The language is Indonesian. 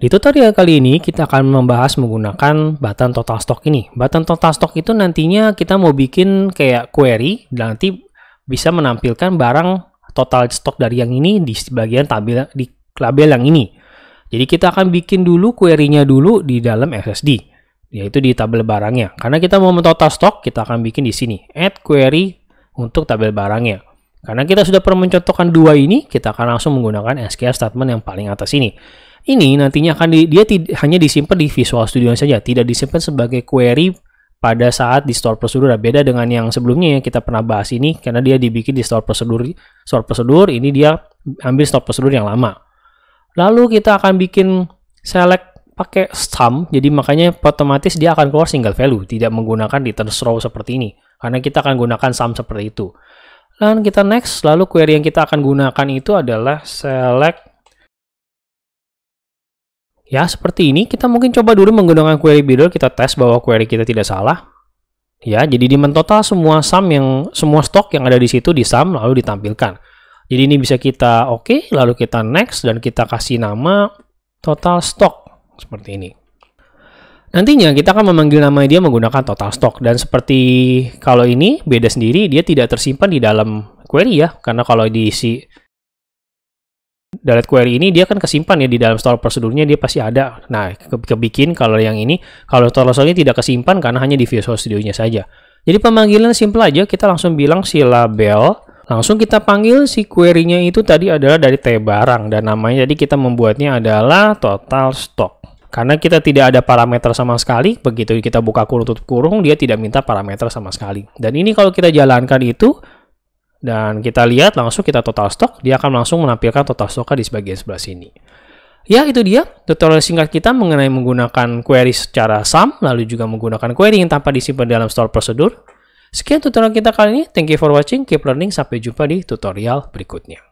Di tutorial kali ini kita akan membahas menggunakan button total stock ini. Button total stock itu nantinya kita mau bikin kayak query dan nanti bisa menampilkan barang total stock dari yang ini di bagian tabel di label yang ini. Jadi kita akan bikin dulu query-nya dulu di dalam SSD yaitu di tabel barangnya. Karena kita mau mentotal stok kita akan bikin di sini add query untuk tabel barangnya. Karena kita sudah pernah mencontohkan dua ini, kita akan langsung menggunakan SQL statement yang paling atas ini. Ini nantinya akan di, dia tid, hanya disimpan di Visual Studio saja, tidak disimpan sebagai query pada saat di store prosedur. Nah, beda dengan yang sebelumnya yang kita pernah bahas ini, karena dia dibikin di store prosedur. Store prosedur ini dia ambil store prosedur yang lama. Lalu kita akan bikin select pakai sum, jadi makanya otomatis dia akan keluar single value, tidak menggunakan return row seperti ini, karena kita akan gunakan sum seperti itu. Dan kita next, lalu query yang kita akan gunakan itu adalah select Ya, seperti ini kita mungkin coba dulu menggunakan query builder, kita tes bahwa query kita tidak salah. Ya, jadi di mentotal semua sum yang semua stok yang ada di situ di sum lalu ditampilkan. Jadi ini bisa kita oke, okay, lalu kita next dan kita kasih nama total stok seperti ini. Nantinya kita akan memanggil nama dia menggunakan total stok dan seperti kalau ini beda sendiri dia tidak tersimpan di dalam query ya karena kalau diisi Delete query ini dia kan kesimpan ya di dalam store prosedurnya dia pasti ada. Nah, ke kebikin kalau yang ini kalau store prosedurnya tidak kesimpan karena hanya di Visual Studio-nya saja. Jadi pemanggilan simple aja kita langsung bilang si label langsung kita panggil si query-nya itu tadi adalah dari T barang dan namanya jadi kita membuatnya adalah total stock. Karena kita tidak ada parameter sama sekali, begitu kita buka kurung tutup kurung dia tidak minta parameter sama sekali. Dan ini kalau kita jalankan itu dan kita lihat langsung kita total stock, dia akan langsung menampilkan total stoknya di sebagian sebelah sini. Ya, itu dia tutorial singkat kita mengenai menggunakan query secara sum, lalu juga menggunakan query yang tanpa disimpan dalam store prosedur. Sekian tutorial kita kali ini. Thank you for watching. Keep learning. Sampai jumpa di tutorial berikutnya.